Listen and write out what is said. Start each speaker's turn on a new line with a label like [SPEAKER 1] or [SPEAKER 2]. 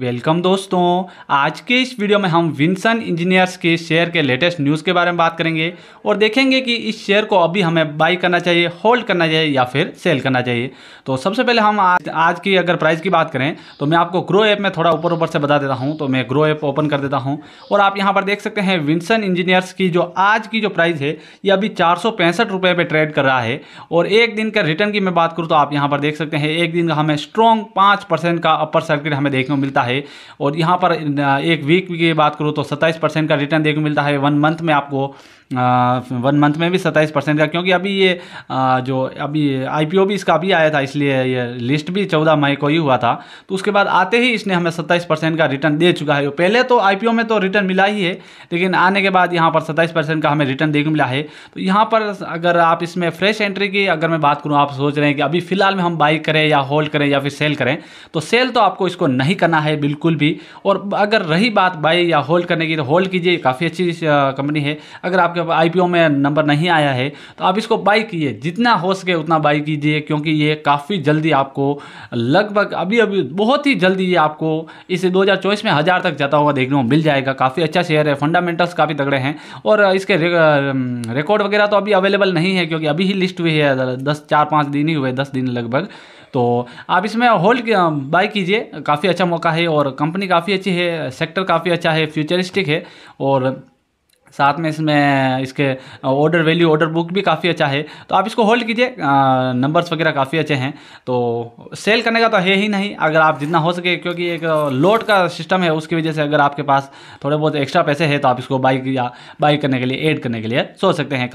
[SPEAKER 1] welcome दोस्तों आज के इस वीडियो में हम विंसन इंजीनियर्स के शेयर के लेटेस्ट न्यूज़ के बारे में बात करेंगे और देखेंगे कि इस शेयर को अभी हमें बाई करना चाहिए होल्ड करना चाहिए या फिर सेल करना चाहिए तो सबसे पहले हम आज आज की अगर प्राइस की बात करें तो मैं आपको ग्रो ऐप में थोड़ा ऊपर ऊपर से बता देता हूँ तो मैं ग्रो ऐप ओपन कर देता हूँ और आप यहाँ पर देख सकते हैं विंसन इंजीनियर्स की जो आज की जो प्राइस है ये अभी चार सौ ट्रेड कर रहा है और एक दिन का रिटर्न की मैं बात करूँ तो आप यहाँ पर देख सकते हैं एक दिन का हमें स्ट्रॉन्ग पाँच का अपर सर्किट हमें देखने को मिलता है है और यहाँ पर एक वीक की बात करूँ तो सत्ताईस परसेंट का रिटर्न देखने को मिलता है वन मंथ में आपको वन मंथ में भी सत्ताईस परसेंट का क्योंकि अभी ये आ, जो अभी आईपीओ भी इसका अभी आया था इसलिए ये लिस्ट भी चौदह मई को ही हुआ था तो उसके बाद आते ही इसने हमें सत्ताईस परसेंट का रिटर्न दे चुका है पहले तो आई में तो रिटर्न मिला ही है लेकिन आने के बाद यहाँ पर सत्ताईस परसेंट का हमें रिटर्न देखने मिला है तो यहाँ पर अगर आप इसमें फ्रेश एंट्री की अगर मैं बात करूँ आप सोच रहे हैं कि अभी फिलहाल में हम बाई करें या होल्ड करें या फिर सेल करें तो सेल तो आपको इसको नहीं करना है बिल्कुल भी और अगर रही बात बाई या होल्ड करने की तो होल्ड कीजिए काफ़ी अच्छी कंपनी है अगर आपके आपके आईपीओ में नंबर नहीं आया है तो आप इसको बाई कीजिए जितना हो सके उतना बाई कीजिए क्योंकि ये काफ़ी जल्दी आपको लगभग अभी अभी बहुत ही जल्दी ये आपको इस 2024 में हज़ार तक जाता हुआ देखने को मिल जाएगा काफ़ी अच्छा शेयर है फंडामेंटल्स काफ़ी तगड़े हैं और इसके रे, रिकॉर्ड वगैरह तो अभी अवेलेबल नहीं है क्योंकि अभी ही लिस्ट हुई है दस चार पाँच दिन ही हुए दस दिन लगभग तो आप इसमें होल्ड बाई कीजिए काफ़ी अच्छा मौका है और कंपनी काफ़ी अच्छी है सेक्टर काफ़ी अच्छा है फ्यूचरिस्टिक है और साथ में इसमें इसके ऑर्डर वैल्यू ऑर्डर बुक भी काफ़ी अच्छा है तो आप इसको होल्ड कीजिए नंबर्स वगैरह काफ़ी अच्छे हैं तो सेल करने का तो है ही नहीं अगर आप जितना हो सके क्योंकि एक लोड का सिस्टम है उसकी वजह से अगर आपके पास थोड़े बहुत एक्स्ट्रा पैसे हैं तो आप इसको बाइक या बाइक करने के लिए एड करने के लिए सोच सकते हैं